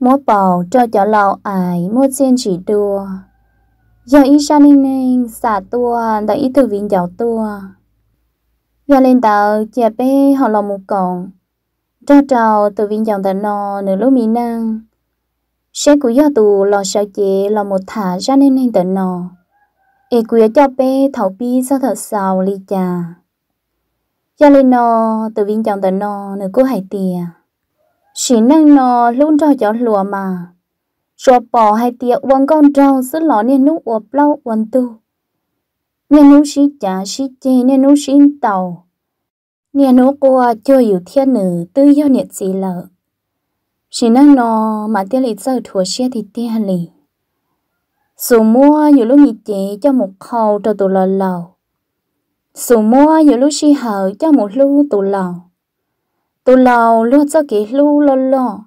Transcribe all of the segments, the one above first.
mua bảo cho cháu lão ải mua xin chỉ đùa giờ ý sa ninh ninh xả tua đã ý thư viện giáo tua giờ lên tàu chè bê họ lòng một cổng cho trào từ viên dòng tờ nò nửa lúc mỹ năng sẽ của do tù lò sao chế lò một thả ra nên nên tận nò ê quý cho bê thảo bi ra thật xào ly trà cho lên nò từ viên dòng tờ nò nửa cô hải tìa chỉ nâng nó luôn cho gió lùa mà cho bỏ hai tiệc uống con trâu giữ lọ nên nút uống lâu uống tu nên nút xí chả xí chê nên nút xí tàu nên nút qua chưa hiểu thiên nữ tư do niệm gì lợ chỉ nâng nó mà tiệc lịch sơ thua xe thì tiệc lì dù mua nhiều lúc nhị chế cho một khâu cho tụ lò lầu dù mua nhiều lúc xí hở cho một lúc tụ lầu tôi lâu lúc cho kỹ lu lo lo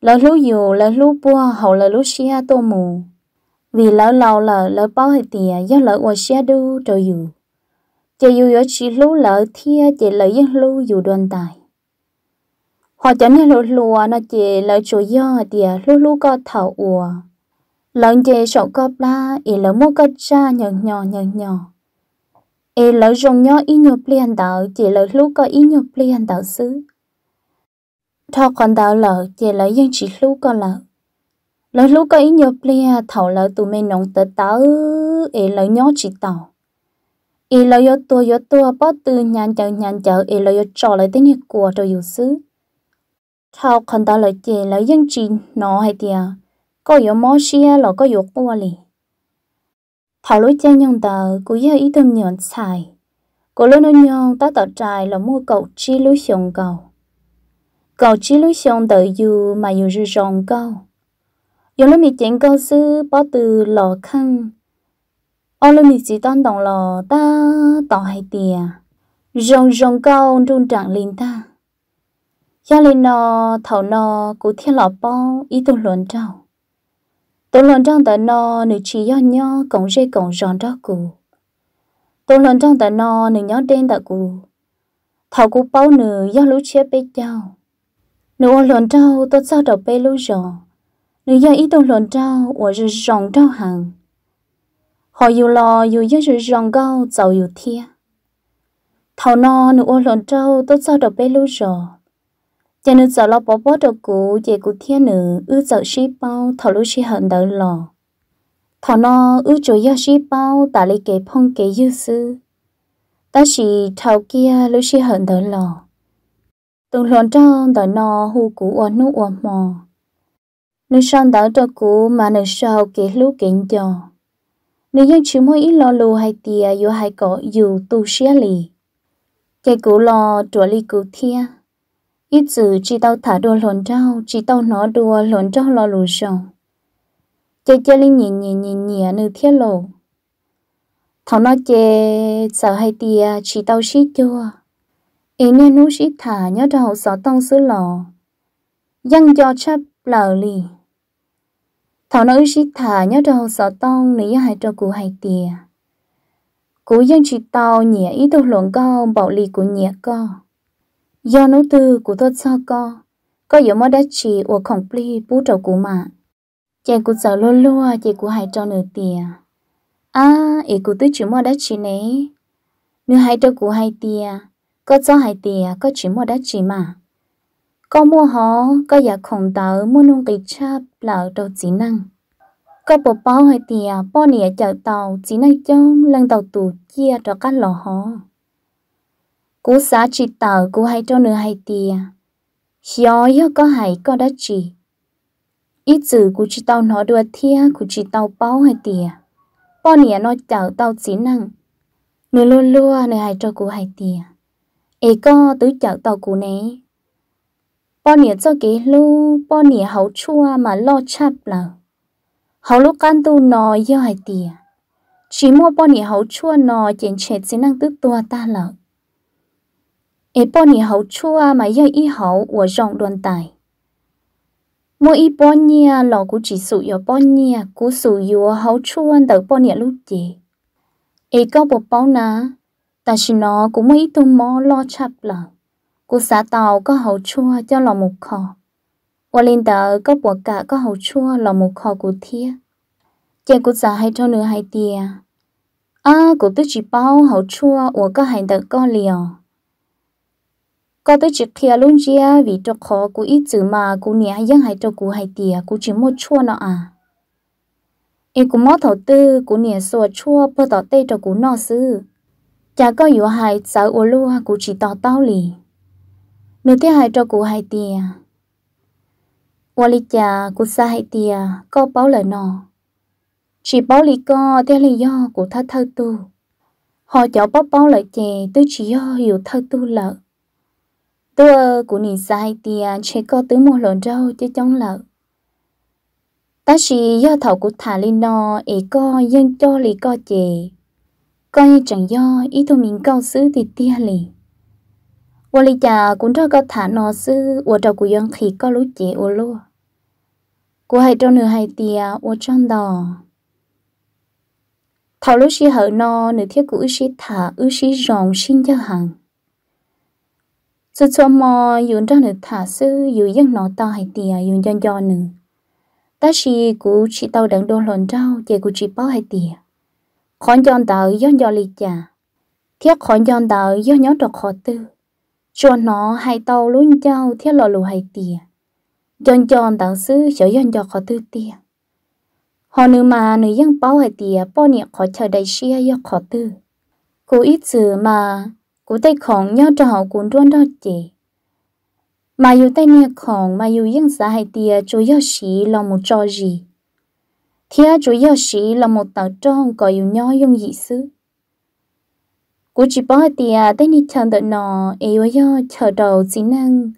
lỡ lúc dù lỡ lúc bua hậu lỡ lúc xia tô mù vì lỡ lâu lỡ lỡ bao hệ tìa do lỡ qua xia đu trò dù chỉ dù yếu chỉ lúc lỡ thia chỉ lỡ yên lu dù đoàn tài họ chẳng nên lụa lụa nó chỉ lỡ chủ do tìa lúc lúc có thảo ùa lỡ chỉ sổ có la ý lỡ mua có cha nhỏ nhỏ nhỏ nhỏ e lỡ rong nhó ý nhục liền đạo chỉ lỡ lúc có ý nhục liền đạo xứ thọ còn đạo lỡ chỉ lỡ dân chỉ lúc còn lỡ lỡ lúc có ý nhục liền thầu lỡ tụi mình nóng tới tớ e lỡ nhó chỉ tàu e lỡ yo tua yo tua bó từ nhàn chờ nhàn chờ e lỡ yo trò lại tên hiệu của rồi dù xứ thọ còn đạo lỡ chỉ lỡ dân chỉ nó hay tiệt có yo mó xia lỡ có yo qua liền thảo lối cha nhung tờ cú giờ ý tâm nhọn xài cô lối nó nhon ta tỏ trài là mua cậu chi lối xong cầu cậu chi lối xong tờ dù mà dù rư rong cầu. giờ lối mình chỉnh câu sư bỏ từ lò khăn ô lối mình chỉ toàn đồng lò ta tỏ hai tìa rong rong cầu rung trạng lên ta gia lên nó thảo nó cú thiên lọ bao ý tâm luận trào tôi lần trong tại nó nữ chỉ do nhó cổng dây cổng giòn đó cụ tôi lần trong tại nó nữ nhó đen tại cụ thảo cụ bao nữ do lũ chia bê chào nữ ô lần trao tôi sao đầu bê lũ giò nữ do ý tôi lần trao ở rồi giòn trao hàng họ dù lo dù do rừng giòn cao giàu dù thia thảo nó nữ ô lần trao tôi sao đầu bê lũ giò cho nên giờ lo bỏ bỏ được cụ về cụ thiên nữ ư giờ ship bao thảo lúc ship hận đỡ lò thảo nó ư chỗ ya ship bao tả lấy cái phong cái dư sư ta chỉ thảo kia lúc ship hận đỡ lò từng lần cho đỡ nó hù cụ oan nước oan mò nếu sang đỡ cho cụ mà nếu sau cái lúc kiện cho nếu dân chỉ mỗi ít lo lù hay tìa dù hay có dù tu xia lì cái cụ lo chỗ lì cụ thiên ít giờ chỉ tao thả đua lồn trao chỉ tao nó đùa lồn trao lo lù sầu chơi chơi linh nhìn nhìn nhìn nhẹ à, nửa thiết lộ thằng nó chơi sợ hay tia à, chỉ tao xí chua. ý nên nú xí thả nhớ trâu sợ tông xứ lò dân cho chấp lờ lì thằng nó xí thả nhớ trâu sợ tông nỉ hai trâu cụ hay tia Cú dân chỉ tao nhẹ ý tao lộn con bảo lì của nhẹ con do nấu từ của tôi cho co có yếu mơ đã chỉ của khổng pli bú trầu của mà chị của giờ lô lô chị của hai trò nửa tìa à ý của tôi chỉ mơ đã chỉ nấy nửa hai trò của hai tìa có cho hai tìa có chỉ mơ đã chỉ mà có mua họ có giả khổng tớ mua nông kịch cháp là đầu chỉ năng có bộ bao hai tìa bao nịa chợ tàu chỉ năng trong lần tàu tù chia cho các lò họ cú xã chỉ tờ cú hay cho nửa hay tìa hiếu hiếu có hay có đã chỉ ít giờ cú chỉ tao nó đưa thia cú chỉ tao bao hay tìa bao nè nó chảo tao xí năng nửa luôn luôn nửa hay cho cú hay tìa ấy có tứ chảo tao cú này bao nè cho cái lu bao nè hậu chua mà lo chắp là hậu lúc ăn tu nó hiếu hay tìa chỉ mua bao nè hậu chua nó chèn chẹt xí năng tứ tua ta lợn 一波年后出啊，买药以后我让乱带。mỗi ý bao nhiêu lò của chỉ sụ yếu bao nhiêu của sụ yếu hấu chuan đợt bao nhiêu lúc gì ấy có bộ bao na ta chỉ nó cũng mấy tu mò lo chập là của xã tàu có hấu chua cho lò một kho và lên có bộ cả có hấu chua lò một kho của thia chè của xã hay cho nửa hai tia à của tôi chỉ bao hấu chua của có hành đợt có liều có tới chỉ kia luôn chia vì cho khó cú ít chữ mà cú nhẹ hay hay cho cú hay tìa cú chỉ một chua nọ à em cũng mót thầu tư cú nhẹ sùa chua bơ tỏ tê cho cú nọ sư cha có yếu hay sợ ô lu ha cú chỉ tỏ tao lì nếu thế hay cho cú hay tìa qua lì chả cú xa hay tìa có báo lời nọ chỉ báo lì co thế lý do của thắt thơ tu họ cháu báo báo lời chè tôi chỉ do hiểu thơ tu lợi tôi của nị sai thì chế à, có tứ một lần đâu chứ chẳng lợ ta chỉ do thầu của thả lên nó ấy có dân cho lì co chề coi như chẳng do ý tụi mình câu xứ thì tia lì và lì chả cũng cho có thả nó xứ ở trò của dân khi có lú chế ô lúa của hai trâu nửa hai tia ô trong đó thảo lúc xí hở nó nửa thiết của ư xí thả ư xí ròng sinh cho hàng sự à, cho mò dùng trong nước thả sư dùng dân nó ta hay tìa dùng dân do nữa. ta chỉ cú chỉ tàu đặng đô lòn trao chỉ cú chỉ bao hay tiề. À? khón giòn tàu dân do lì chả thiết khón giòn tàu dân nhớ được khó tư cho nó hay tàu luôn trao thiết lò lù hay tiề. dân giòn tàu sư sở dân do khó tư tiề. À? họ nữ mà nữ dân bao hay tiề, bao niệm khó chờ đại xia do khó tư cú ít sự mà của tay khổng nhớ cho họ cuốn ruôn đó chị mà dù tay nia khổng mà dù dân xã hay tia chú yếu sĩ là một trò gì thì chú yếu sĩ là một tàu tròn có dù nhó dùng dị sư của chỉ bỏ tia tay nia chẳng đợi nó yếu yếu chờ đầu dĩ năng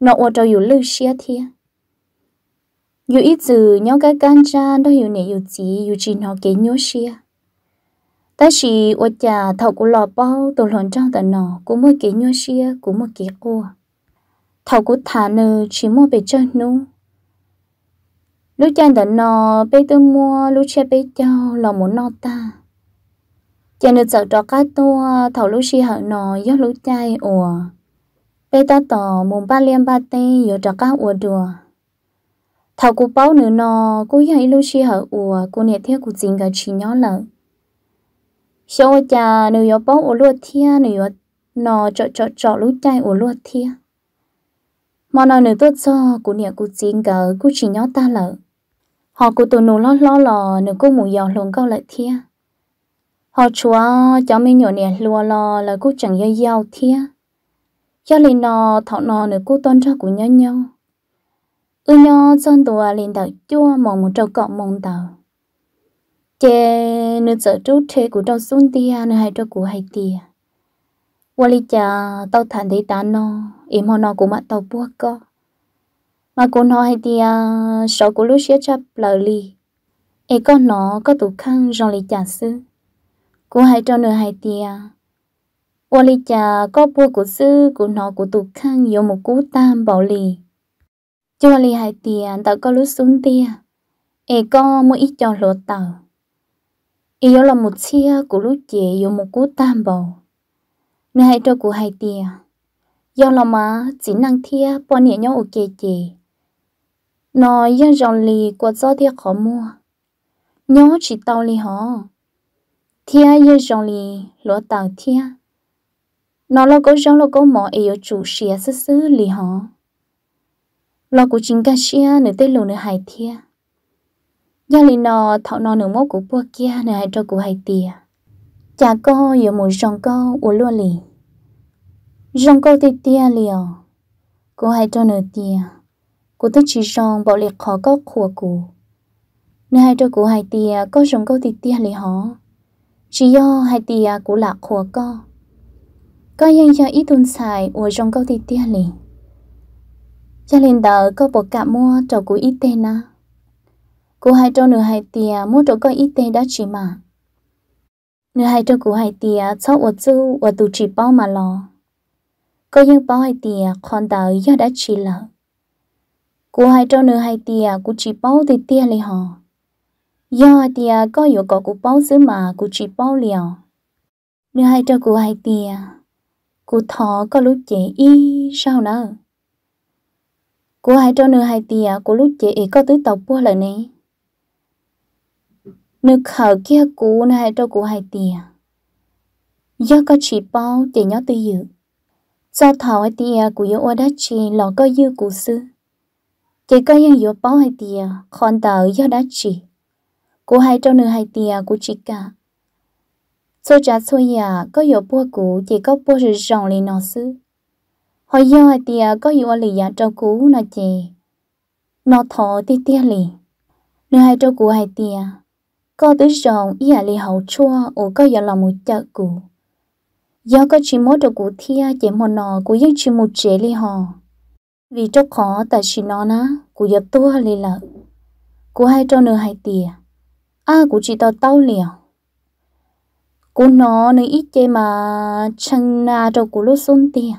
nó ở trò dù lưu xia thia dù ít dù nhó cái can cha đó hiểu nè dù dị dù chỉ nó kế nhó xia ta chỉ ở nhà thầu của lò bao tổ lòn trong tận nọ cũng một cái nhau xia cũng một cái cua thầu của thà nơ chỉ mua về chơi nu lúc chân tận nọ bây tôi mua lúc xe bây cho là muốn nọ ta chân được sợ trò cá tua thầu lúc xia hở nọ do lúc chai ủa bây ta tỏ mùng ba liêm ba tê do trò cá ủa đùa thầu của bao nữa nọ cũng vậy lúc xia hở ủa cũng nhẹ theo của chính cả chỉ nhỏ lợn sau cha nữ yếu bóng ổ lúa thia nữ yếu nó chọ chọ chọ lũ chai ổ lúa thia mà nó nữ tốt cho cụ nhà cụ chín gờ cụ chỉ nhó ta lợ họ cụ tụ nụ lo lo lò nữ cô mù giò luôn câu lại thia họ chúa cháu mi nhỏ nè lùa lò là cô chẳng dây dao thia cho lên nò thọ nò nữ cô tôn cho cụ nhau nhau ư nhau chân tùa lên đợi chúa mong một trâu cọ mong tàu chê hay nơi sợ trú thế của trong xuống tia nơi hay cho của hay tia qua lý cha tao thản thấy ta nó em họ nó của mặt tao bua co mà cô nó hay tia sau của lúc xếp chắp lời li em con nó có tủ khăn rồi lý cha sư của hay cho nơi hay tia qua lý cha có bua của sư của nó của tủ khăn dùng một cú tam bảo lì cho lý hay tia tao có lúc xuống tia em có mỗi ít cho lột tàu Yêu là một chia của lúc chị yêu một cú tam bầu. Nè hãy cho cụ hai tia. Do là má chỉ năng thia bọn nhẹ nhau ok chị. Nó dân dòng lì của gió thia khó mua. Nhó chỉ tao lì họ. Thia dân dòng lì lúa tàng thia. Nó là có dòng là có mỏ yêu chủ xìa sư sư lì họ. Lo của chính ca xìa nữ tê lù nữ hai thia gia lì nọ thọ nọ nửa mốt của bố kia nè hai trâu của hai tìa chả cô yếu một rong câu uống luôn lì rong câu tì tìa liều cô hai trâu nửa tìa của tức chỉ rong bỏ liệt khó có khua cụ nửa hai trâu của hai tìa có rong câu tì tìa lì họ chỉ do hai tìa của là khua co có yên cho ít tuần xài uống rong câu tì tìa lì gia lì đỡ có bộ cả mua trâu của ít tên à cô hai trâu nửa hai tìa mua trâu coi ít tê đã chỉ mà nửa hai trâu cú hai tìa sau ở dư ở tù chỉ bao mà lo có những bao hai tìa còn đợi do đã chỉ là cú hai trâu nửa hai tìa cú chỉ bao thì tia lì hò do tìa có yếu có cú bao xứ mà cú chỉ bao liều nửa hai trâu cú hai tìa cú thọ có lúc chế y sao nữa cú hai trâu nửa hai tìa cú lúc chế y có tứ tộc bua lời này nước khờ kia cú này đâu cú hai tìa. Do có chỉ bao để nhớ tư dự. Do thảo hai tìa của yếu ô đá chỉ lọ có dư cú sư. Chỉ có yên yếu bao hai tìa còn tờ do đá chỉ. Cú hai trong nửa hai tìa của chỉ cả. Số trả số nhà có yếu bao cú chỉ có bao sự rồng lên nó sư. Hồi do hai tìa có yếu lì giả trâu cú nó chỉ. Nó thọ tìa tìa lì. Nửa hai trâu cú hai tìa có tới rộng ý à li hậu chua ổ có giờ là một chợ cụ do có chỉ mốt đồ cụ thia chỉ một nò, cụ dân chỉ một chế li hò. vì cho khó tại chỉ nó ná cụ giờ tua li lợ cụ hai cho nửa hai tìa à cụ chỉ tao tao liều cụ nó nửa ít chế mà chẳng na cho cụ lúc xuống tìa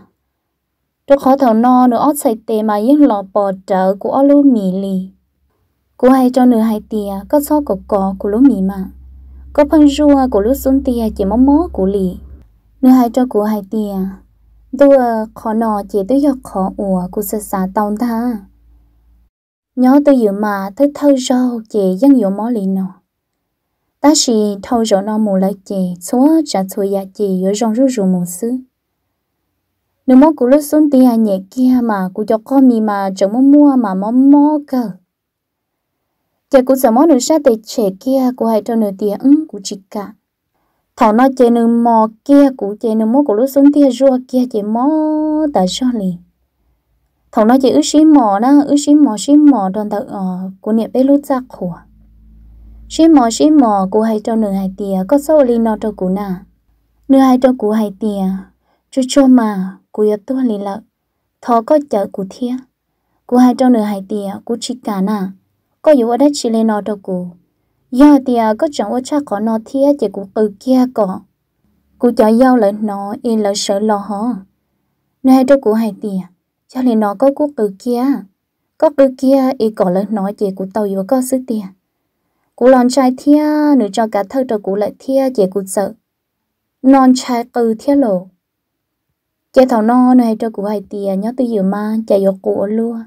cho khó thảo nò nửa ót xài tề mà yên lọ bò trở cụ ó lô mì lì Cô hay cho nửa hai tìa có so cổ cỏ của lúa mì mà. Có phân rua của lúa xuống tìa chỉ mong mó của lì. Nửa hai cho của hai tìa. Đùa ờ, khó nò chỉ tôi giọt khó ủa của sơ xá tông tha Nhớ tôi dự mà tới thơ rau chỉ dân dụ mó lì nọ. Ta chỉ thâu rau nọ mù lợi chỉ xóa trả thùi dạ chỉ dưới rong rú rù mù sư. nửa mó của lúa xuống tìa nhẹ kia mà của cho con mì mà chẳng mong mua mà mong mó cơ chị cũng sợ món nữ sát tệ trẻ kia của hai trâu nửa tía ứng của chị cả thọ nói chị nữ mò kia của chị nữ mò của lúc xuống tia rua kia chị mò tại sao lì thọ nói chị ứ xí mò nó ứ xí mò xí mò đoàn tạo ở của niệm bé lúc ra khổ xí mò xí mò của hai trâu nửa hai tía có sâu lì nó trâu của nà nửa hai trâu của hai tía chú cho mà của yếu tố lì lợ thọ có chợ của thia của hai trâu nửa hai tía của chị cả nà có yếu ở đất chỉ lên nó đâu cụ giờ thì có chẳng ở cha có nó thia chỉ cũng từ kia có cụ cho giao lại nó in lại sợ lo họ nơi đâu cô hay thì cho nên nó có cuộc từ kia có từ kia y có lại nói chỉ cụ tàu yếu có sức tiền cô lon trai thia nữ cho cả thơ cho cô lại thia chỉ cụ sợ non trai từ thia lộ chế thảo no này cho cô hay tiền nhớ từ giờ mà chạy vô cô luôn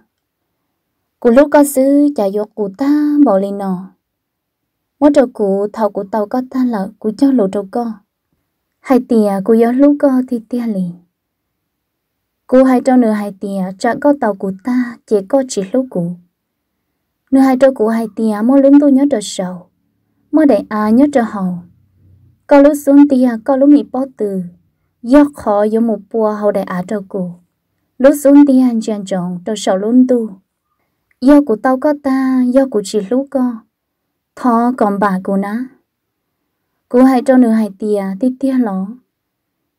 cú lúc có sư chả vô cú ta bỏ lên nọ mỗi trâu cú thầu cú tàu có ta là cú cho lộ trâu co hai tìa cú gió lúc co thì tia lì cú hai trâu nửa hai tìa chả có tàu cú ta chỉ có chỉ lúc cú nửa hai trâu cú hai tìa mỗi lớn tôi nhớ trâu sầu mỗi đại à nhớ trâu hầu có lúc xuống tìa có lúc mì bó từ do khó do một bùa hầu đại à trâu cú, lúc xuống tìa chàng chồng trâu sầu luôn tu do của tao có ta do của chị lú có thọ còn bà của ná cô hai cho nửa hai tia, tít tia lỏ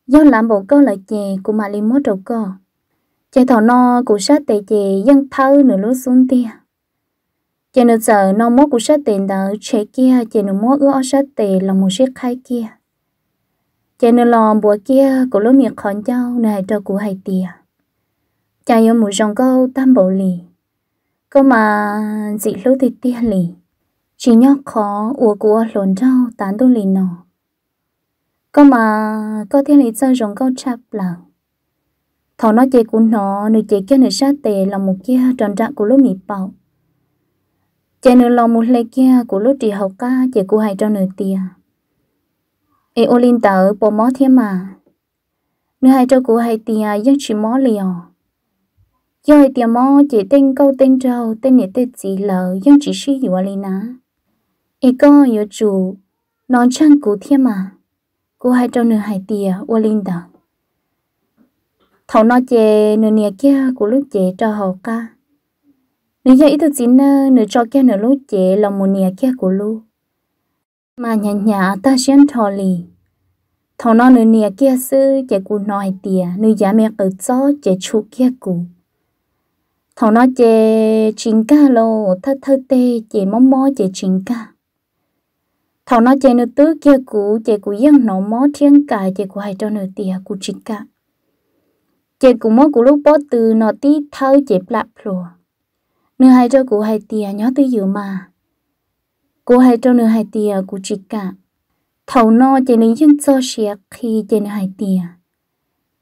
do làm bộ câu lại chè của mà li mốt đầu co chè thọ no của sát tề chè dân thơ nửa lúa xuống tia chè nửa giờ no mốt của sát tề đỡ chè kia chè nửa mốt ưa sát tề là một chiếc khai kia chè nửa lò bùa kia của lúa miệng khòn nửa này cho của hai tia, chè yêu một dòng câu tam bộ lì Cô mà dị lúc thì tia lì. Chỉ nhóc khó uổng của lồn trao tán tu lì nọ. Cô mà có thiên lý sao giống câu chắp là. thò nó chê của nó, nửa chê kia nửa sát tề là một kia tròn trạng của lúc mì bảo. Chê nửa lòng một lê kia của lúc trì học ca chê của hai cho nửa tìa. Ê ô linh tớ bố mó thiên mà. nửa hai cho của hai tìa giấc chỉ mó liền giờ thì mò chỉ tên câu tên trâu tên này tên gì lờ nhưng chỉ suy hiểu ali à ná ý có yếu chú, nó chăng cú thiên mà cú hai trâu nửa hai tìa ali đó thầu nó chè nửa nè kia cú lúc chè cho hậu ca nửa giờ ít thứ gì nè nửa cho kia nửa lúc chè lòng một nè kia cú lu mà nhà nhà ta xuyên thò lì thầu nó nửa nè kia sư chè cú hai tìa nửa giá mẹ ở gió chè chu kia cú thằng nó chè chỉnh ca lô thơ thơ tê chè mó mó chè chỉnh ca thằng nó chè nửa tứ kia cũ chè cũ yên nó mó thiên cả chè cũ hai cho nửa tìa cũ chỉnh ca chè cũ mó cũ lúc bó từ nó tí thơ chè plạp lùa nửa hai cho cũ hai tìa nhó tư dữ mà cũ hai cho nửa hai tìa cũ chỉnh ca thầu no chè nửa yên cho xìa khi chè nửa hai tìa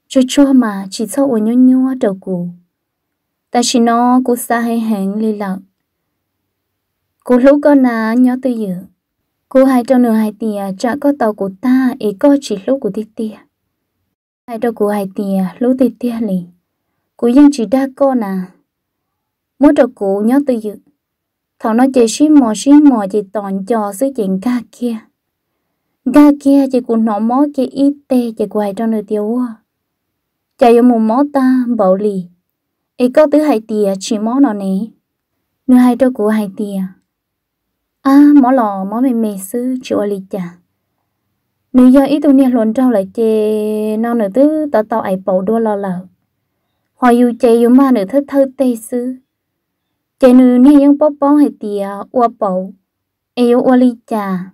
cho cho mà chỉ cho ổ nhó nhó đầu cũ ta chỉ nó cú xa hay hẹn lì lợ cú lú có nà nhớ tư dự cú hai trong nửa hai tìa chả có tàu của ta ý có chỉ lú của tít tìa hai đầu của hai tìa lú tít tìa lì cú dân chỉ đa có nà mỗi đầu cú nhớ tư dự thằng nó chơi xí mò xí mò chỉ toàn trò xứ chuyện ca kia ga kia chỉ cú nó mó kia ít tê chỉ quay trong nửa tiêu chạy vào một mó ta bảo lì ấy có tứ hai tìa chỉ mó nó nè nửa hai đôi của hai tìa à mó lò mó mềm mềm sư chịu ở lì chả nửa giờ ý tụi nè luồn trâu lại chê non nửa thứ tao tao ấy bầu đua lò lò họ dù chê dù ma nửa thơ thơ tê sư chê nửa nè yung bó bó hai tìa ua bầu ấy ua lì chả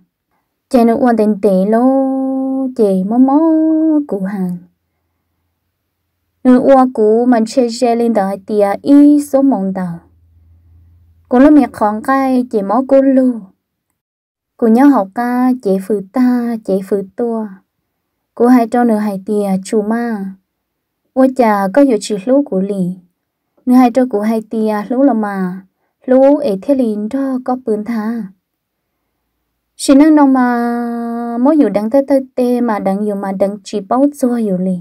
chê nửa ua tên tê lô chê mó mó cụ hàng ua cú mình chơi chơi lên đó tia y số mong đầu cô lo miệng khóng cái chỉ mó cô lu cô nhớ học ca chỉ phụ ta chỉ phụ tua cô hai cho nửa hai tia chú ma ua chà có nhiều chỉ lú của lì nửa hai cho cô hai tia lú là mà lú ấy thế liền cho có bươn tha, chỉ nâng nông mà mỗi dù đắng tới tới tê mà đắng dù mà đắng chỉ bao giờ dù lì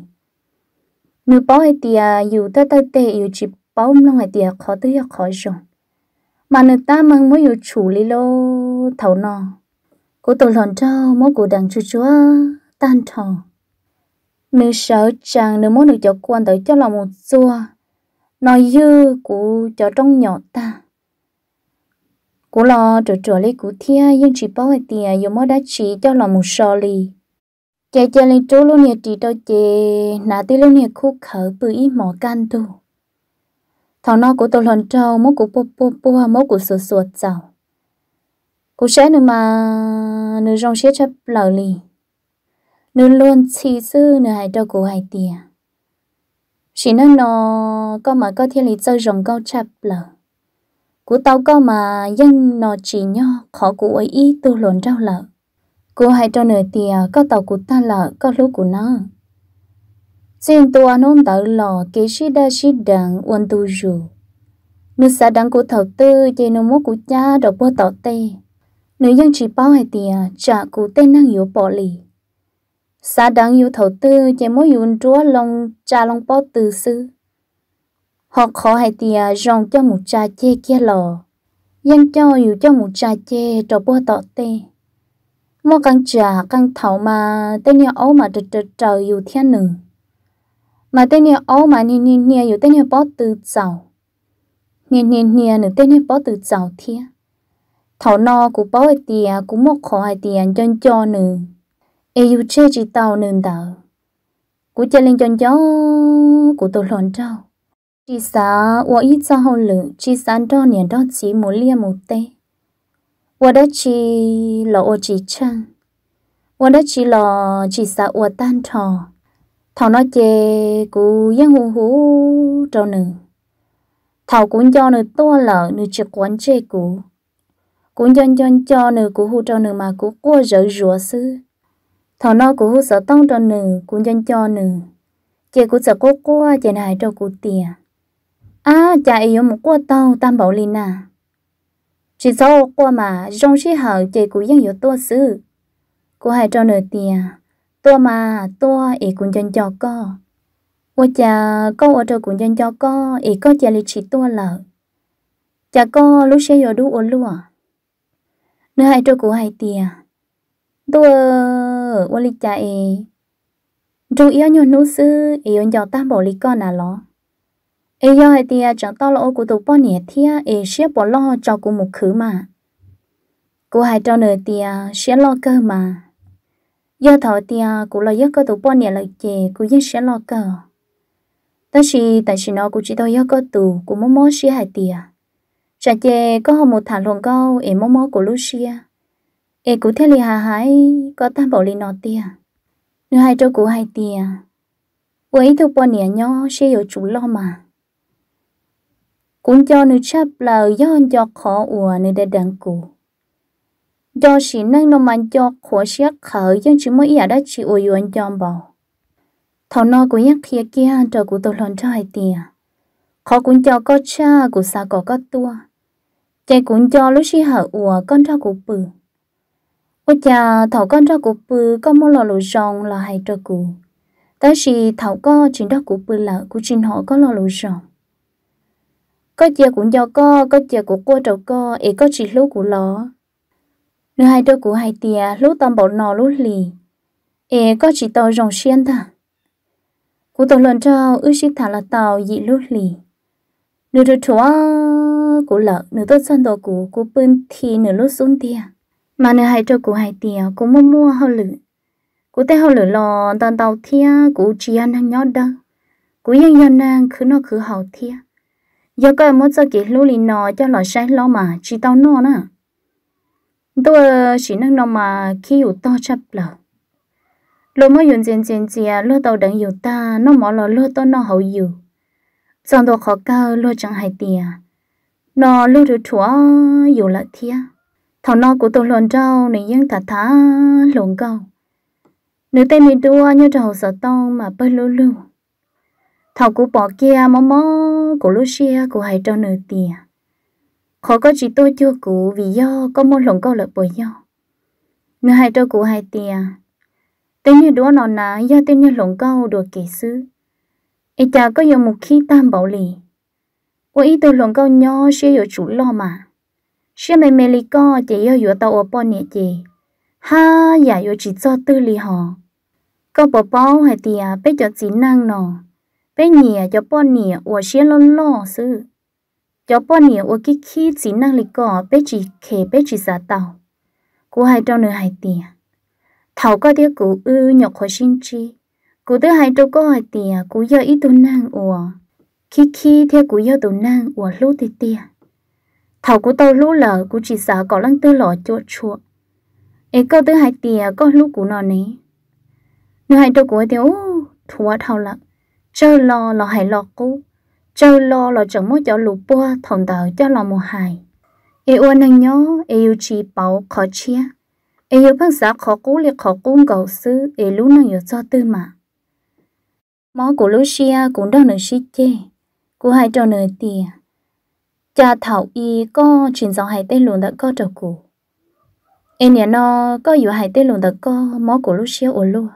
nếu bảo hay tiệt dù ta ta tệ dù chỉ bảo ông long hay tiệt khó tới khó rồi mà nếu ta mang mới dù chủ lý lô thầu nọ cô tổ lòn trâu mỗi cô đang chú chúa tan thò nếu sợ chàng nếu mỗi được cho quan tới cho lòng một xua nói dư của cho trong nhỏ ta cô lo trở trở lấy cú thiên nhưng chỉ bảo hay tiệt dù mỗi đã chỉ cho lòng một sò lì chế chế lên chỗ luôn nhẹ chỉ đâu chế nà tí luôn nhẹ khu khở bự ít mỏ can tu thằng nó của tôi lần trâu mốt của bố bố bố mốt của sụt sụt giàu cô sẽ nữa mà nữ rong sẽ chấp lờ lì nữ luôn chi sư nữ hai đâu cô hai tia. chỉ nó nó có mà có thiên lý chơi rồng câu chấp lờ của tao có mà dân nó chỉ nho khó của ấy tôi lộn trâu lợ cô hãy cho nửa tìa có tàu của ta là có lũ của nó xin tua nôn tàu lò kế sĩ đa sĩ đảng quân tu dù nữ xã đảng của thầu tư chế nô mốt của cha đọc bó tàu tê nữ dân chỉ bao hai tìa trả của tên năng hiểu bỏ lì xã đảng yếu thầu tư chế mốt yun chúa lòng cha lòng bó từ sư họ khó hai tìa rong cho một cha chê kia lò dân cho yếu cho một cha chê đọc bó tàu tê mua căng trà căng thầu mà tên nhà ấu mà trật trật trời yêu thiên nữ mà tên nhà ấu mà nhìn nhìn nhìn yêu tên nhà bó từ giàu nhìn nhìn nhìn nữ tên nhà bó từ giàu thiên thầu no của bó hai tiền cũng một khó hai tiền chân cho nữ yêu chê chỉ tàu nữ đạo của chơi lên chân cho của tôi lòn trâu chỉ xa ủa ít sao hậu lự chỉ sáng cho niệm đó chỉ một lia một tê 我的 chỉ là ô chỉ chăng 我的 chỉ là chỉ sa ô tan thò thò nó chê cú yang hú hú trâu nữ thò cũng cho nữ to lợ nữ trực quán chê cú cũng dân dân cho nữ cú hú trâu nữ mà cú cua rỡ rùa sư thò nó cú hú sợ tông trâu nữ cho nữ chê cú sợ cú cua chê này trâu cú tìa à chạy yếu một cua tàu tam bảo lina chỉ sau qua mà trong khi hở chỉ cũng vẫn yếu tua sư cô hãy cho nửa tiền tua mà tua ý cũng chân cho co ô cha co ở chỗ cũng chân cho co ý co chỉ lý chỉ tua lợ cha co lúc xe yếu đủ ổn lúa nửa hai chỗ cũng hai tiền tua ô lý chạy, ý trong yếu nhau nữ sư ý ổn cho ta bỏ lý con nào lo ai do hay tia à, chẳng tao lỗ của tụ bao nhiêu tia à, ai xếp bỏ lo cho cô một khứ mà cô hai cho nửa tia sẽ lo cơ mà do thọ tia cô lo giấc có tụ bao nhiêu lời chè cô giấc sẽ lo cơ ta chỉ tại chỉ nó cô chỉ tôi giấc có tụ cô mó mó xí hai tia chả chè có hôm một thằng luồng câu em mó mó của Lucia em cũng thế li hà hải có tam bảo li nó tia nửa hai cho cô hai tia quấy tụ bao nhiêu nhau lo mà cũng cho nữ chấp là do cho khó ủa nữ đã đăng cụ do chỉ năng nó mang cho khó sẽ khở nhưng chỉ mới ý đã chỉ ủa yuan cho bảo Thảo nọ cũng nhắc kia kia trở của tôi lòn cho hai tiền khó cũng cho có cha của xa có có tua chạy cũng cho lúc chỉ hở ủa con cho của bự ôi cha thảo con cho của bự có mua lò lụi rong là hai trở cụ tới chỉ thảo có chuyện đó của bự là của chuyện họ có lò lụi rong có giờ cũng do có có giờ của cô trâu cô ấy có chỉ lúc của nó nửa hai đôi của hai tia lúc tâm bảo nò lúc lì ấy có chỉ tàu rồng xiên ta cú tàu lần trao ước sĩ thả là tàu dị lúc lì nửa đôi chúa của lợ nửa tốt xuân đồ của của bưng thì nửa lúc xuống tia mà nửa hai đôi của hai tia cũng mua mua hao lử cú tay hao lử lò tàu tàu thia của chị ăn hàng nhót đâu cú yên yên nàng cứ nó cứ hậu thia giờ có em muốn cho kỹ lũ lì nọ cho lò sai lo mà chỉ tao nọ nè tôi ờ, chỉ năng nọ mà khi u to chấp lợ lô mới dùng tiền tiền tiền lô tao đặng yêu ta nó mỏ lò lô tao nó hậu yêu Trong đó khó cao lô chẳng hay tiền nó lô được chúa yêu lại thia thằng nó của tôi lòn trâu này dân cả thá lồn câu nếu tên mình đua như trầu sợ tông mà bơi lô lưu thảo cú bỏ kia mó mó của lúc xia của hai trâu nửa tiền khó có chỉ tôi chưa cú vì do có môn lồng câu lợp bởi do nửa hai trâu cú hai tiền tên như đứa nó ná do tên như lồng câu được kỹ sư ý cha có dùng một khi tam bảo lì ủa ý tôi lồng câu nho xia yếu chủ lo mà xia mày mày lì co chỉ yếu yếu tao ở bò nhẹ chị ha giả dạ, yếu chỉ cho tư lì họ có bỏ bao hai tiền bây giờ chỉ năng nọ bé nhỉ cho bọn nhỉ ủa xe lo lo sư cho bọn nhỉ ủa cái khi chỉ năng lực có chỉ khề bé chỉ giả tàu cô hai trâu nửa hai tiền thầu có tiếc cụ ư nhọc khỏi sinh chi cụ tới hai trâu có hai tiền cụ do ít tu năng ủa khi khi theo cụ do tu năng ủa lú thì tiền thầu cụ tàu lú lợ cụ chỉ sợ có lăng tư lọ chuột chuột ấy câu tới hai tiền có lú cụ nọ này nửa hai trâu cụ thì ô thua thầu lặng Châu lo là hãy lo cũ Châu lo là chẳng muốn cho lũ bua thòng đào cho lo một hài. Yêu ơn anh nhớ, yêu chỉ bảo khó chia. Yêu bác giá khó cũ liệt khó cú cầu sư, yêu lũ năng yếu cho tư mà. Mó của lũ xia cũng đâu nửa xí chê. Cú hai cho nửa tìa. Cha thảo y có chuyển dòng hai tên lùn đã có trò cũ. Em nhà nó có yếu hai tên lùn đã có mó của lũ xia ổ lùa.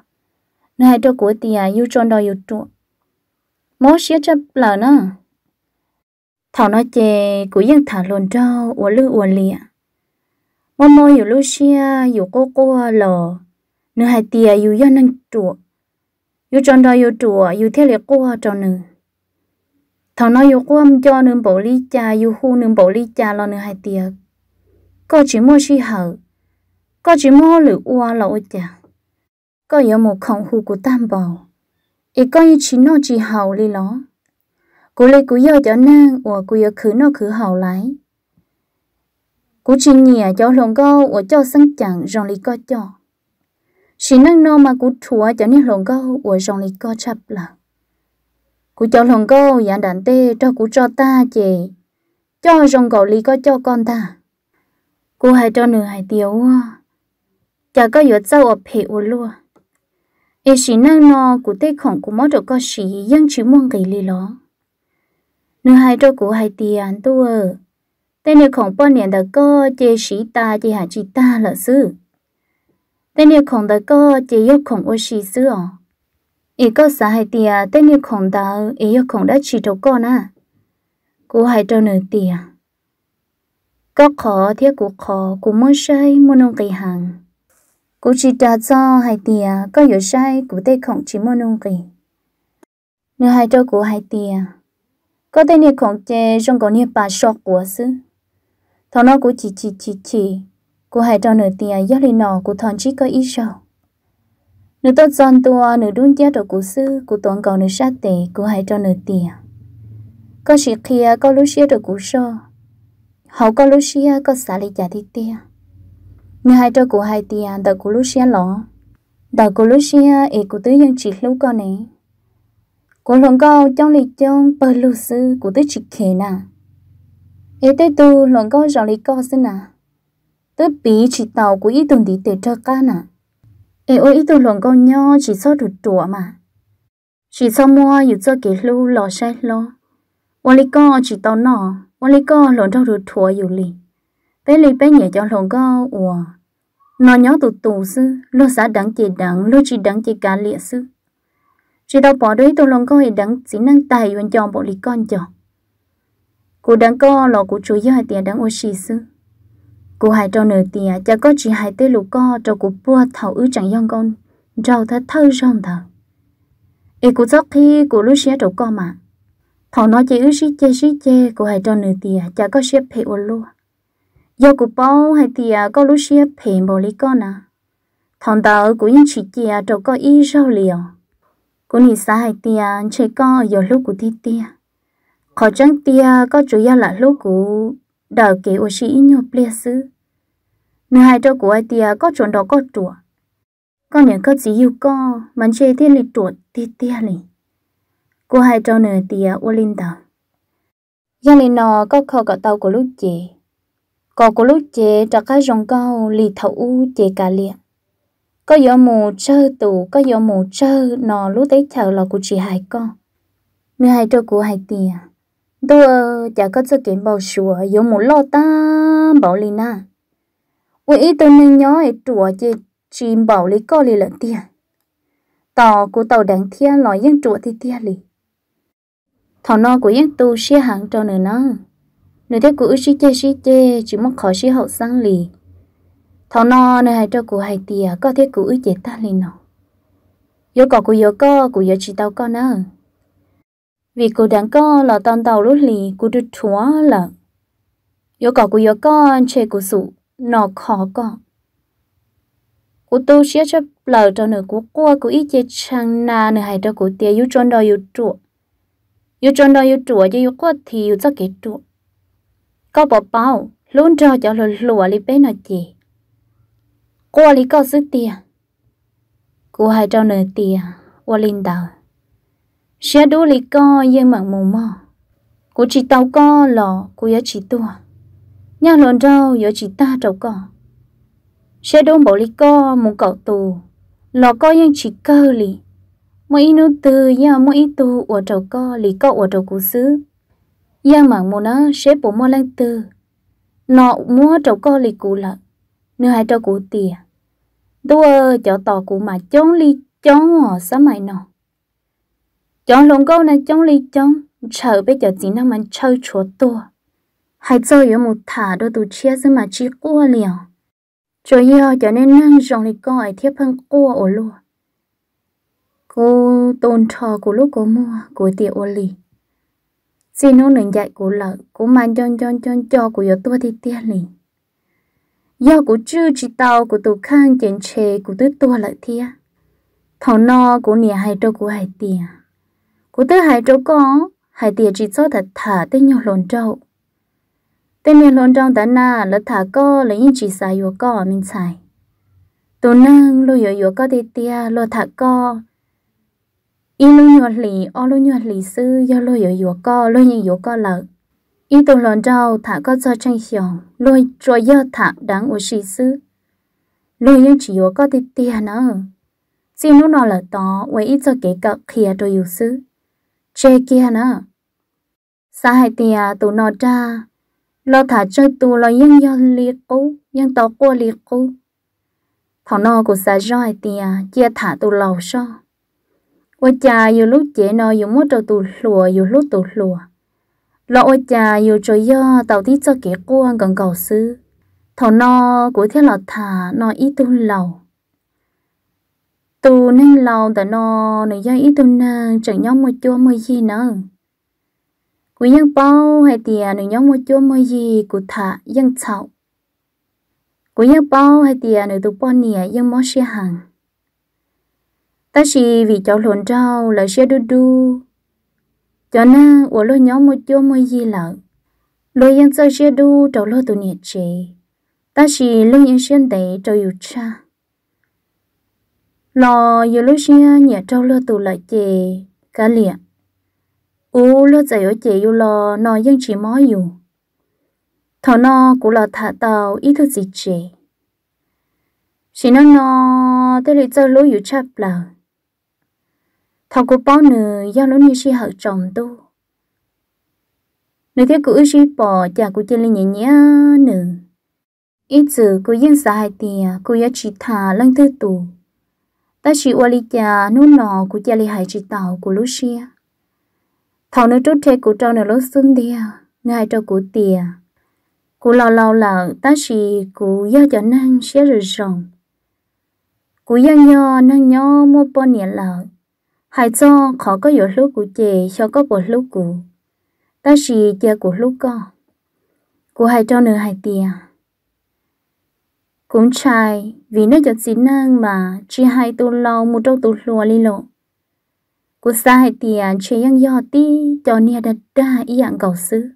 Nơi hai trò của tìa yêu tròn đòi yêu trụng mô xía cho lờ nó thảo nó chê, cú yên thả luôn cho ua lư ua lìa mó mó hiểu lu xía hiểu cô cô lờ nửa hai tia hiểu yên năng trụ hiểu tròn đó hiểu trụ hiểu theo liệt cô cho nửa thảo nó hiểu cô cho nửa bộ ly cha hiểu hu nửa bộ ly cha lo nửa hai tia có chỉ mô xí hở có chỉ mô lửa ua lỗ chả có yếu một khổng hù của tam bào ý coi như chỉ nó chỉ hầu li ló cô lấy cô yêu cho nàng, của cô yêu khứ nó khứ hầu lại, cô chỉ nhỉ cho lòng câu của cho sân chẳng rong li co cho chỉ năng nó mà cô thua cho nên lòng câu của rong li co chập là cú cho lòng câu giả đàn tê cho cú cho ta chè cho rong cầu li co cho con ta cú hãy cho nửa hãy tiêu chả có yếu sau ở phê ô luôn e chỉ năng nó cụ tê khổng cụ mó trọ có chỉ yang chỉ mong cái lì ló nữ hai trọ cụ hai an tu ờ tên này khổng bao niệm đã có chê sĩ ta chê hạ chị ta lợ sư tên này khổng đã có chê yêu khổng ô sĩ sư ờ ý có xã hai tiền à, tên này khổng đã ý yêu khổng đã chỉ trọ con à cụ hai trọ nữ tiền có khó thiết cụ khó cụ muốn say muốn nông hàng cú chỉ trả cho hai tia có yếu sai của tê không chỉ môn nông kỳ nửa hai trâu của hai tia có tên nhiệt khổng chê trong có nhiệt bà sọt của sư thằng nó của chỉ chỉ chỉ chỉ của hai trâu nửa tia giác lên nọ của thon chỉ có ít sao nửa tốt giòn tua nửa đun giá đồ của sư của toàn cầu nửa sát tệ của hai trâu nửa tia có chỉ kia có lối xia đồ của sơ hậu có lối xia có xả lý giả thi tia như hai trâu của hai tia đào của lúc xia lọ đào của lúc xia ấy của tứ dân chỉ lúc con này của lòng cao trong lịch trong bờ lưu sư của tứ chỉ khề nè ấy tê tu lòng cao rõ lịch cao xin nè tứ bí chỉ tàu của ý tưởng tí tệ trơ ca nè ấy ôi ý tưởng lòng cao nho chỉ so được trụ mà chỉ so mua yếu cho kể lưu lò xe lò ôn lịch cao chỉ tàu nọ ôn lịch cao lòng trâu được thua yếu liền bé lì bé nhẹ cho lòng có ủa nó nhớ tụ tụ sư lo xã đắng chỉ đắng lo chỉ đắng chỉ cá lịa sư chỉ đâu bỏ đấy tụ lòng có hệ đắng chỉ năng tài vẫn cho bộ lì con cho cô đắng có lo cô chú yêu hai tiền đắng ô sư cô hai cho nửa tiền cho có chỉ hai tê lục co cho cô bua thảo ư chẳng yong con rau thật thơ rong thờ ê cô chắc khi cô lúc xé trâu co mà thảo nói chỉ ư xí chê xí chê cô hai cho nửa tiền cho có xếp phê ô lúa giờ cụ bao hay thì có lúc xia phê bò lý con nà thằng tàu của những chỉ kia trâu có y rau liều cô nhìn xa hay tia chơi có giờ lúc của thi tia khó chẳng tia có chủ yếu là lúc của đào kế ô sĩ nhộp lia sư nửa hai trâu của ai tia có chuẩn đó có chùa con những có chỉ yêu co mà chơi thiên lịch chuột tia tia lì cô hai trâu nửa tia ô linh tàu giang linh nó có khâu cả tàu của lúc chị có cô lúc chế trả cá rong câu lì thầu u chế cả liền có gió mù trơ tủ có gió mù trơ nó lúc tới chờ là của chị hai con mẹ hai trâu của hai tiền tôi à. chả có sự kiện bảo sủa gió mù lo ta bảo lì na quỷ tôi nên nhớ ấy trùa chị chim bảo lì co lì lợn tiền tàu của tàu đánh thiên lòi yên trùa thì tiền lì thảo nó của yên tu xe hàng cho nữa nó nơi thế cũ chỉ thế chỉ thế chỉ mong khó chỉ hậu sang lì thằng no nơi hai trâu cũ hai tia có thế cũ chỉ ta lì nó yếu cỏ cụ yếu cỏ cụ yếu chỉ tao có nữa vì cụ đang có là tao tàu lúc lì cụ được chúa là yếu cỏ cụ yếu cỏ chơi cũ sụ nó khó cỏ cụ tu sửa cho lờ cho nửa cũ qua cũ ít chơi chăng na nửa hai trâu cũ tia yếu tròn đòi yếu trụ yếu tròn đòi yếu trụ chứ yếu có thì yếu cho cái trụ có bỏ bao luôn cho cho lùa lùa li bé nó chị cô li có sức tiền cô hai cho nửa tiền qua linh đầu sẽ đủ li có yên mặn mù mò cô chỉ tàu có lò cô yếu chỉ tua nhà lòn rau yếu chỉ ta trâu cỏ xe đủ bỏ li có muốn cậu tù lò có yên chỉ cơ li mỗi nụ từ nhà mỗi tu ở trâu cỏ li có ở trâu cú xứ Giang mạng mù nó sẽ bổ mò lên từ. Nọ mua trâu co lì cụ lợ. nửa hai trâu cụ tìa. Đua chỗ tỏ cụ mà chống ly chống họ sá mày nọ. Chống lồng câu này chống ly chống. Chờ bây giờ chỉ năng mình chơi chúa tua. Hai trâu yếu một thả đôi tù chia ra mà chỉ cua liều. Chỗ yếu cho nên năng rộng lì co ai thiếp hơn cua ổ luôn Cô tôn trò của lúc có mua của tiệm ô lì xin nó nâng dạy của lợ của mà chọn chọn chọn cho của giờ tôi thì tiền liền do của chư chỉ tàu của tụ khang chén chè của tôi tôi lại thia thảo no của nhà hai trâu của hai tiền của tôi hai trâu có hai tiền chỉ cho thật thả tới nhau lồn trâu tên nhà lồn trâu đã na là thả co là những chỉ xài vừa co mình xài tụ năng lôi vừa vừa co thì tia lôi thả co ít lúc nhỏ lì ô lúc nhỏ lì sư do lôi ở yếu co lôi nhìn yếu co lợ ít tụ lần đầu thả có cho tranh hiòng lôi rồi do thả đáng u sĩ sư lôi nhưng chỉ yếu co thì tia nó xin lúc nào là to quay ít cho kể cậu khía đồ yếu sư chê kia nó sa hai tia tụ nó ra lo thả chơi tụ lo yên do liệt cú yên to qua liệt cú thằng nó của sa roi tia chia thả tụ lầu sao cha, yêu yêu yêu mốt tù tù lọ ô cha yêu cho yo tàu tí cho kẻ quan gần cầu sư thầu no của thiên lọ thả no ít tu lầu tù nên lầu tại no này do ít tu nang chẳng nhóc một chua mười gì nữa của dân bao hay tiền này nhóc một chua mười gì của thả dân chậu của dân bao hay tiền này tu bao nè dân mót xe hàng ta chỉ vì cháu lộn rau là xe đu đu cho nên ở lối nhỏ một chỗ một gì lợ lôi yên sơ xe đu cháu lôi tụ nhiệt chế ta chỉ lôi yên xuyên tế cháu yêu cha lò giờ lôi xe nhẹ cháu lôi tụ lại chế cá liền, u lôi dạy ở chế yêu lò nó yên chỉ mó yêu thọ nó cũng là thả tàu ít thứ gì chế chỉ nó nó tới lý do lối yêu chắp là thằng cô bó nửa do lũ như si hở chồng tu nửa thế cứ si bỏ chả cô chơi lên nhẹ nhẹ nửa ít giờ cô yên xa hai tìa cô ya chỉ thả lăng thư tù ta chỉ qua li chả nút nọ cô chơi li hai chỉ tàu của lũ si thằng nửa trút thế cô trâu nửa lỗ xuân đi nửa hai trâu cô tìa cô lo lo là ta chỉ cô ya cho năng sẽ rồi rồng cô ya nhò năng nhò mua bò nhẹ lợn hai cho khó có yếu lúc của chị cho có bộ lúc của ta chỉ chơi của lúc co, của hai cho nửa hai tiền cũng trai vì nó cho chỉ năng mà chỉ hai tu lâu một trâu tu lùa li lộ của xa hai tiền chỉ yang do ti cho nia đặt ra ý dạng cầu sư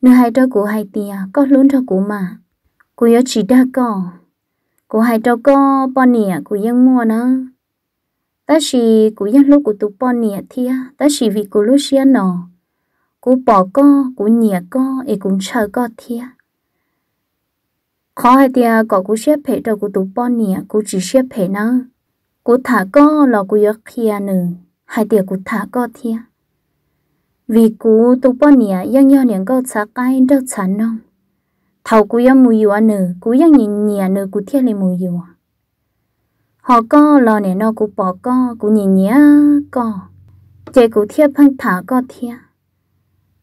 nửa hai trâu của hai tiền có luôn cho của mà của yếu chỉ đa co. của hai trâu co, bao nia của yang mua nó ta chỉ cú nhân lúc của tụ bỏ nhẹ thì ta chỉ vì cú lúc xia nọ cú bỏ co cú nhẹ co ấy cũng chờ co thì khó hay thì có cú xếp phải đầu của tụ bỏ nhẹ cú chỉ xếp phải nó cú thả co là cú giấc kia nữa hay thì cú thả co thì vì cú tụ bỏ nhẹ yang nhau nhẹ co xa cái đâu chán không thầu cú yang mùi yếu nữa cú yang nhẹ nhẹ nữa cú thiên lên mùi yếu họ có lo nè nó cũng bỏ có cũng nhìn nhẹ có chơi cũng thiệt phăng thả có thiệt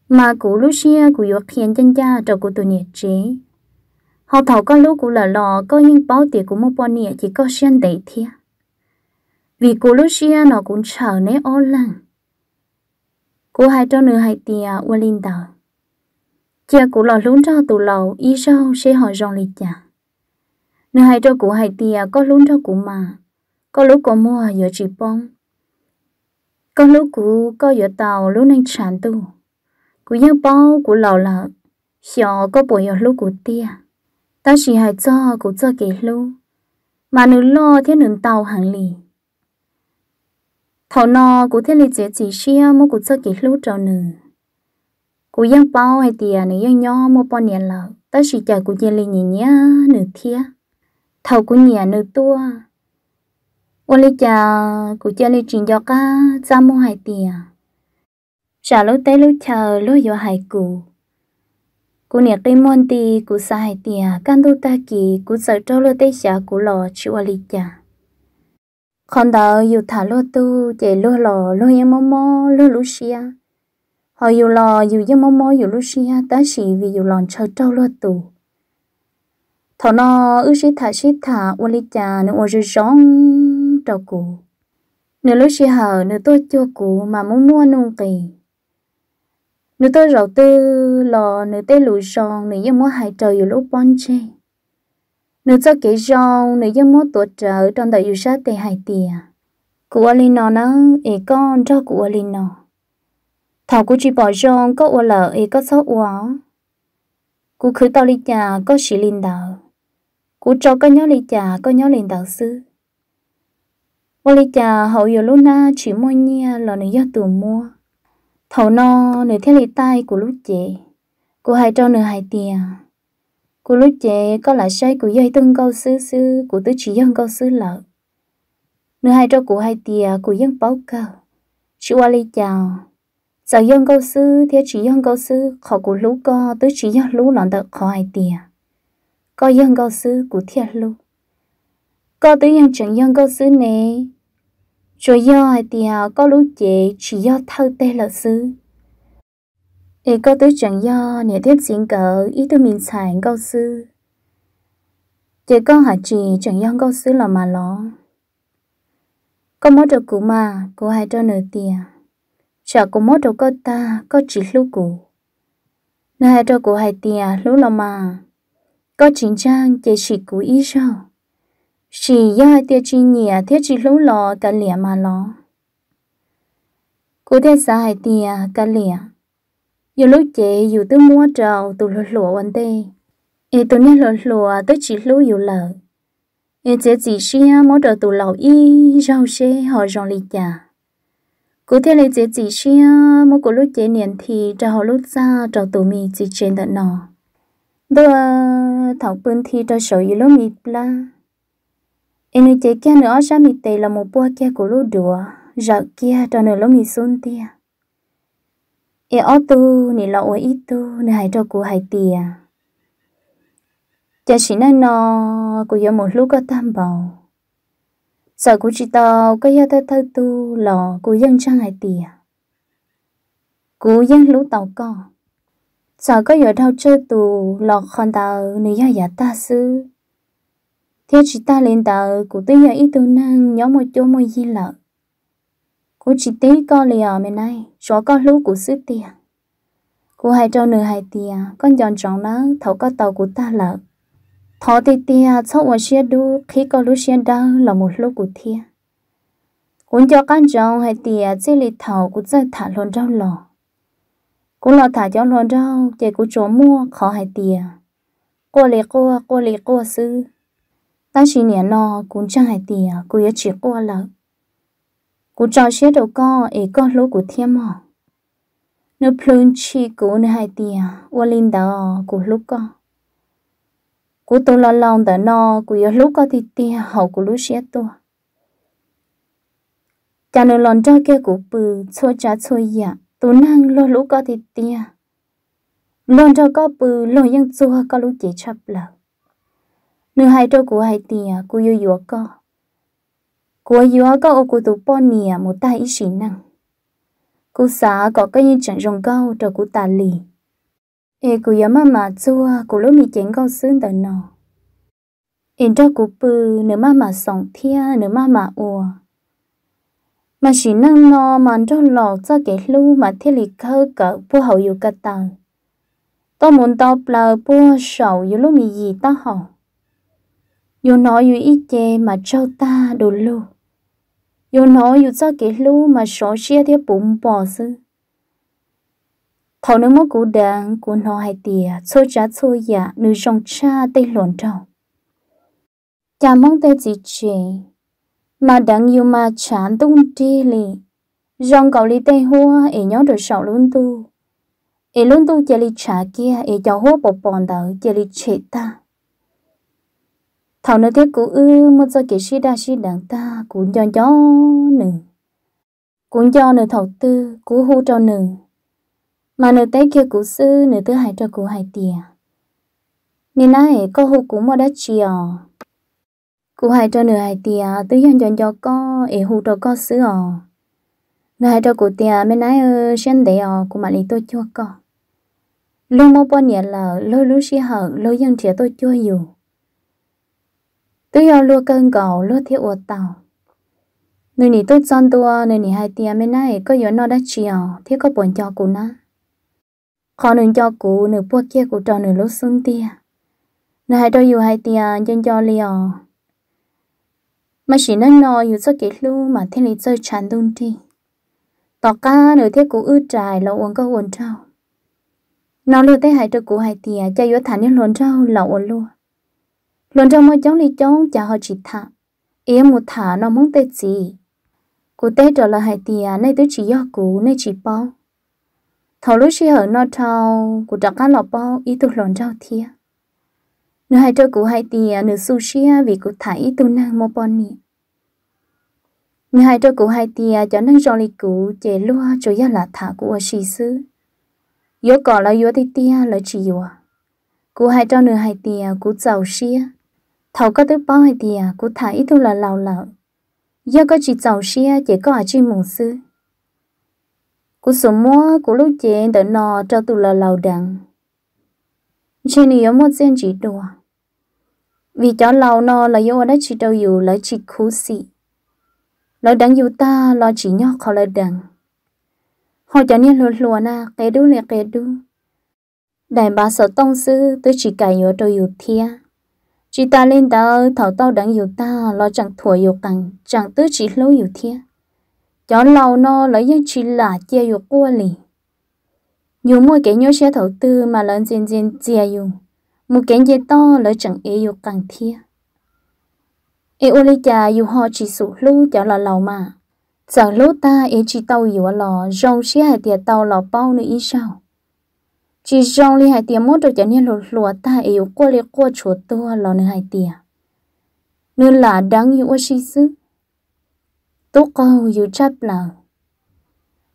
mà cũng lúc xưa cũng yêu khiến chân cha cho cũng tụi nhẹ chế họ thảo có lúc cũng là lo có những báo tiền cũng mua bao nhẹ chỉ có xuyên đấy thiệt vì cô lúc xưa nó cũng sợ nè ô lần cô hai cho nửa hai tiền qua linh tàu chia cô lo lún cho tụi lầu y sau sẽ hỏi rong lịch chả nơi hai trâu cũ hai tia có lún trâu cũ mà có lú có mua giờ chỉ bông có lú cũ có giữa tàu lú nên sản tu cú nhớ bao cú lầu là xò có bồi ở lú cũ tia ta chỉ hai cho cú cho kể lú mà nữ lo thế nữ tàu hàng lì thầu nọ cú thế lì chỉ chỉ xia mua cú cho kể lú trâu nữ cú giang bao hai tia nữ giang nhỏ mua bao niên là ta chỉ chờ cú chơi lì nhỉ nhá nữ thiệt thầu của nhà nữ tua ô lý cha của cha lý trình cho cá ra mua hai tiền trả à. lúc tới lúc chờ lúc vô hai cụ cụ nhà cây môn ti cụ xa hai tiền à, can tu ta kỳ cụ sợ trâu lô tới xã cụ lò chịu ô lý cha còn đó dù thả lô tu chạy lô lò lô yên mò mò lô lú xia họ dù lò dù yên mò mò dù lú xia ta chỉ vì dù lòn chờ trâu lô tu thọ nó ư sĩ thả sĩ thả ô li cha nó ô rư rong trâu cụ nếu lúc sĩ hở nếu tôi cho cụ mà muốn mua nung kỳ nếu tôi rầu tư lò nếu tê lùi son nếu như mua hai trời yêu lúc bon chê nếu cho kỹ rong nếu như mua tuổi trợ trong đời yêu sát tê hai tìa cụ ô li nó nó ế con cho cụ ô li nó thọ cụ chỉ bỏ rong có ô lợ ế có sót ô cụ khứ tao li cha có sĩ linh đạo cú cho con nhớ lì chả con nhớ liền đạo sư vô lì chả hậu giờ lúc na chỉ mua nhia là nữ do tù mua thầu no nữ thế lì tay của lúc chị cô hai cho nữ hai tiền cô lúc chị có lại say của dây tân câu sư sư của tứ chỉ dân câu sư lợ nữ hai trâu của hai tiền của dân báo cao chị qua lì chào giờ dân câu sư thế chỉ dân câu sư khó của lúc co tứ chỉ dân lúc lọn đợt khó hai tiền có dân câu sư của thiệt luôn có tới nhân chẳng dân câu sư này rồi do ai tiều có lúc chị chỉ do thâu tê là sư ý có tới chẳng do nè thiết xin cỡ ý tôi mình xài câu sư chị có hả chị chẳng dân câu sư là mà lo có mốt đồ cũ mà cô hai cho nửa tiều chả có mốt đồ cô ta có chỉ lúc cũ nè hai cho cô hai tiều lúc là mà có chính trang để chỉ cú ý sao chỉ do tia chi nhẹ tia chi lũ lò cả lẻ mà lò cú tia sai tia cả lẻ dù lúc chế dù tư mua trầu tụ lụa lụa quanh tê ê tụ nè lụa lụa tới chỉ lũ dù lợ ê chế chỉ xia mua trầu tụ lầu y rau xê họ rong lì chà cú thế lấy chế chỉ xia mua cú lúc chế niệm thì trầu lúc ra trầu tụ mì chỉ trên tận nọ đưa ờ, thằng bên thì cho sợ yếu lắm mịp la em nói chơi kia nữa sao mi tay là một bữa kia của lũ đùa rợ kia cho nữa lắm mi xuân tia e ở tu nè là ở ít tu nè hai cho cô hai tia cha chỉ nên nó cô giờ một lúc có tam bảo, sợ cô chỉ tao cái giờ tao thơ tu lò cô dân trang hai tia cô dân lũ tàu co sợ có giờ đâu chơi tù lọt con tàu nếu giờ giả ta xứ theo chỉ ta lên tàu cụ tí giờ ít tu năng nhớ một chỗ mới gì lợ cụ chỉ tí có lìa mày này số có lũ cụ sư tiền cụ hai trâu nửa hai tiền con giòn tròn nó thấu có tàu của ta lợ thọ tiền tiền sau một xe đu khi có lũ xe đau là một lũ cụ thiệt cũng cho con tròn hai tiền chỉ lì thầu cũng rơi thả luôn trong lòng cũng lo thả cho lo rau chị cũng chỗ mua khó hay tiền cô lấy cô cô lấy cô sư ta chỉ nhẹ nó cũng chẳng hay tiền cô yếu chỉ cô lỡ cô cho xe đầu co ấy con lũ của thiên mỏ nó plun chi cô nó hay tiền ô linh đó cô lúc co cô tôi lo lòng đó nó cô yếu lúc co thì tiền hậu cô lúc xe tua. cha nó lon cho kia cô bự xua cha xua dạ tú nang lo lũ có ti tia luôn cho có bự luôn ยัง chua có lũ chỉ chập lợ nữ hai cho của hai tia à, của yêu yêu có của yêu có ô của tú pon nìa à, một tay ít xí năng cú xã có cái như chẳng rồng cao trâu của tà lì ê của yêu mà mà chua của lũ mì chén con xương tờ nọ em trâu của bự nữ mà mà sòng thia nữ mà mà ùa mà chỉ nâng nó mà cho lò cho cái lưu mà thiết lý khơ cỡ bố hậu yêu cả tàu. Tôi muốn tao bờ bố sầu yêu lúc mì gì ta hậu. Yêu nói yêu ít chê mà cho ta đồ lưu. Yêu nói yêu cho cái lưu mà số chia theo bụng bò sư. Thảo nữ mô cụ đàn của nó hay tìa, xô trả xô dạ, nữ dòng cha tây lộn trọng. Chà mong tê chỉ chế, mà đang yêu mà chán tung tri lì rong cậu lì tê hoa, ấy nhớ được sầu luôn tu ấy luôn tu chơi lì trà kia ấy cho hoa bọc bòn đỡ chơi lì chế ta thảo nơi thế cũ ư một giờ kỹ sĩ đa sĩ đảng ta cũng cho gió nừng cũng cho nửa thầu tư cú hô cho nửa mà nửa tay kia cũ sư nửa thứ hai cho cũ hai tìa nên nãy có hô cú mà đã chiều cú hai cho nửa hai tia tứ hiện chọn cho có ế hù cho có sữa ờ nửa hai cho cụ tia mấy nãy ơ sen để ờ cụ mà lý tôi cho có lúc mô bao nhẹ là lôi lú xí hở lôi dân trẻ tôi cho dù tứ hiện lúa cơn cầu lúa thiếu ủa tàu nửa nỉ tôi chọn tua nửa nỉ hai tia mấy nãy có yếu nó đã chiều thiếu có buồn cho cụ na khó nửa cho cụ nửa bua kia cụ trò nửa lúc xuống tia nửa hai cho dù hai tia dân cho liều mà chỉ nên nói dù cho kỹ lu mà thế này chơi chán đun đi tỏ ca nửa thế cũ ư trải là uống có uống trâu nó lưu thế hại cho cũ hại tìa cho yếu thả nên lồn trâu là uống luôn lồn trâu mới chống lý chống chả họ chỉ thả ý một thả nó muốn tê gì cụ tê trở là hại tìa nay tới chỉ do cũ nay chỉ bao thầu lúc chỉ hở nó trâu cụ chẳng cá lọ bao ý tụt lồn trâu thiệt nó hai trâu cụ hai tì nữ sushi à, vì cụ thải tu năng mô bò nì nữ hai trâu cụ hai tì à, cho năng rò lì cụ chế lúa cho gia là thả cụ ở xì sư yếu cỏ là yếu tì tì là chỉ yếu cụ hai trâu nữ hai tì à, cụ giàu xia thầu có thứ bao hai tì cụ thải tu là lào lào do có chỉ giàu xia chỉ có ở trên mùng xứ cụ số mua cụ lúc chè đỡ nò cho tụ là lào đằng trên này có một diện chỉ đùa vì cho lâu nó là yêu đã chỉ đâu yêu là chỉ khú xị lo đắng yêu ta lo chỉ nhóc khó là đắng họ cho nên luôn luôn na kẻ đu là kẻ đu đại bà sợ tông sư tôi chỉ cài yêu đâu yêu thia chỉ ta lên tao thảo tao đắng yêu ta lo chẳng thua yêu càng chẳng tôi chỉ lâu yêu thia cho lâu nó lấy những chỉ là chia yêu qua lì nhiều mỗi cái nhớ xe thầu tư mà lớn dần dần chia yêu một cái dễ to lỡ chẳng e yêu càng thia e ô lê cha yêu họ chỉ sụ lu cho là lầu mà giờ lúc ta e chỉ tàu yêu à lò rong xí hai tiệt tàu lò bao nữa ý sao chỉ rong li hai tiệt mốt được chẳng nên lụt lụa ta e yêu qua lê qua chuột tua lò nữa hai tiệt nên là đáng yêu xí xứ tốt câu yêu chấp là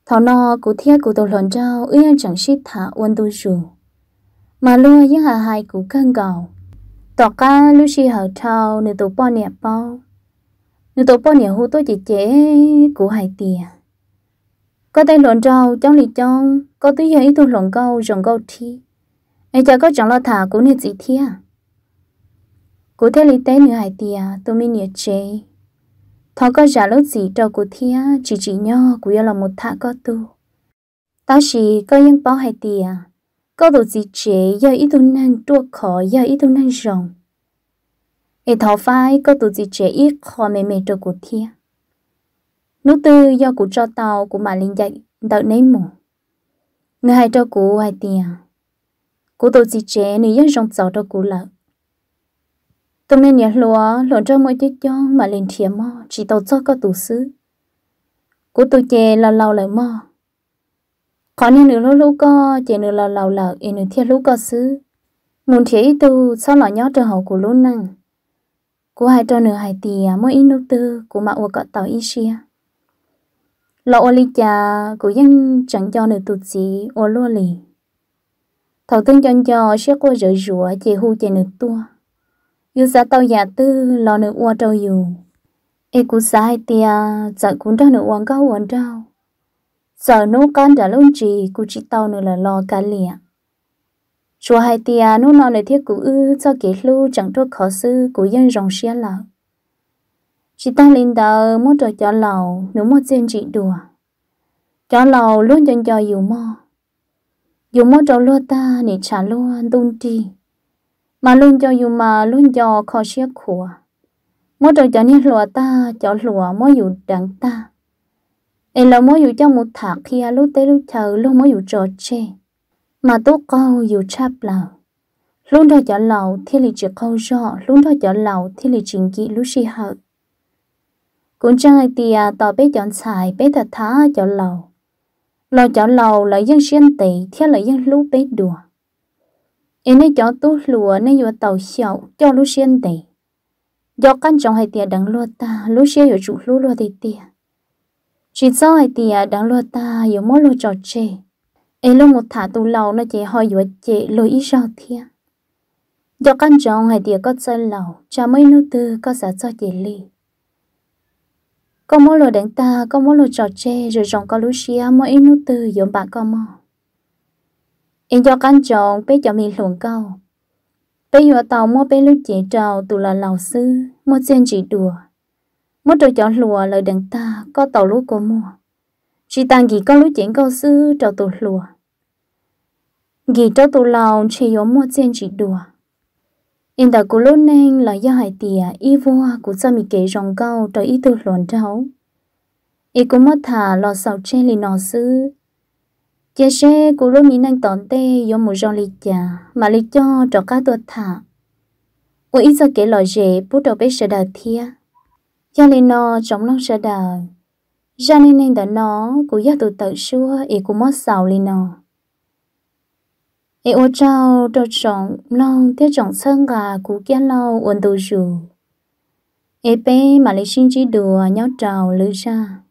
thảo nò cụ thiết cụ tàu lòn trao ưa chẳng xí thả uôn tu rùa mà luôn với hà hai cũ cân gạo, tọt ca lúc xì hở thao nửa tổ bao nẹp bao nửa tổ bao nẹp hú tôi chỉ chế cũ hai tiề, có tay lộn trâu trong lì trong có túi giờ tôi lộn câu rồng câu thi anh cha có chẳng lo thả cũ nè gì thia cũ thế lì té nửa hai tiề tôi mi nè chế thọ có giả lúc gì trâu cũ thia chỉ chỉ nhau cũ là một thả có tu ta chỉ có những bao hai tiề có đồ gì chế giờ ít tu năng tua khó giờ ít tu năng rồng ai thọ phai có đồ gì chế ít khó mềm mẹ cho của thia nú tư do của cho tàu của mà linh dạy đợi nấy mù người hai cho cụ hai tiền cụ đồ gì chế nữ dân rồng giàu cho cụ lợ tôi nên nhớ lúa lúa cho mọi chiếc cho mà lên thiệp mò chỉ tàu cho có đủ sứ cụ tôi chè lâu lâu lại mò khó nên nữa lúc co chạy nữa là lầu lợ yên nữa thiên lúc co xứ muốn thế tu sau lọ nhót trở hậu của lúc năng của hai trâu nửa hai tì à, mỗi ít nước tư của mạ của cọ tàu Asia lọ oli li cha của dân chẳng cho nửa tụt gì ô lúa lì thầu tương cho cho sẽ qua rửa rửa chạy hu chạy nửa tua yêu giá tàu giả tư lọ nửa ua trâu dù e cú sai tia chẳng cũng trâu nửa uống cao uống trâu giờ nú con đã luôn gì cú chỉ tàu nữa là lo cả lìa chùa hai tia nú nó lại thiết cú ư cho kỹ lu chẳng thua khó sư cú yên rồng xia lợ chỉ ta lên đầu muốn trò cho lầu nú muốn trên chị đùa cho lầu luôn chân cho dù mò dù mò cho lúa ta nị trả luôn tung ti mà luôn cho dù mà luôn cho khó xia khổ mỗi trò cho nên lúa ta cho lúa mỗi dù đặng ta em lâu mới dù cho một thằng khi à lúc tới lúc chờ lúc mới dù trò chê mà tốt câu dù chắp lầu lúc đó cho lâu thì lì chỉ câu rõ lúc đó cho lâu thì lì chính kỹ lúc si hợp cũng chẳng ai tìa à, tỏ bé chọn xài bé thật thả chọn lâu lo chọn lâu là dân xuyên tỷ theo là dân lúc bé đùa em ấy chọn tốt lùa nên vừa tàu xậu cho lúc xuyên tỷ do căn trọng hai tìa đằng lo ta lúc xìa ở chủ lúa lo thì tìa chỉ do thì à, đã lo ta yếu mỗi lo trò chê ấy lo một thả tù lâu nó chỉ hỏi yếu chê lo ý sao thia do căn trọng hay thì có chơi lâu cha mấy nô tư có giả cho chị li, có mỗi lo đánh ta có mỗi lo trò chê rồi rồng có Lucia mỗi nô tư yếu bạn có mò em do căn trọng bé cho mình luồng câu bé vừa tàu mua bé lúc chỉ trào tù là lầu sư mua trên chỉ đùa mất trời chọn lùa lời đằng ta có tàu lúa cô mùa, chỉ tăng gì có lúa chuyển câu sư trâu tù lùa gì trâu tù lầu chỉ yếu mua trên chỉ đùa in đã cố lúa nên là do hại tìa y vua của sao mì kể rong câu trời y tư luận trâu y cũng mất thả lò sầu trên lì nọ sư chế xe cố lúa mì năng tọn tê do một rong lì chà mà lì cho trò cá tuột thả ủa ít sao kể lò rể bút đầu bé sợ đào thia cho nên nó trong lòng sẽ đời ra nên nên đã nó của giác từ tự xưa, ý cũng mất sầu lên nó ý ô trao trâu trọng lòng tiết trọng sơn gà của kia lâu uẩn tù rù ý bê mà lấy sinh chỉ đùa nhau trào lưu ra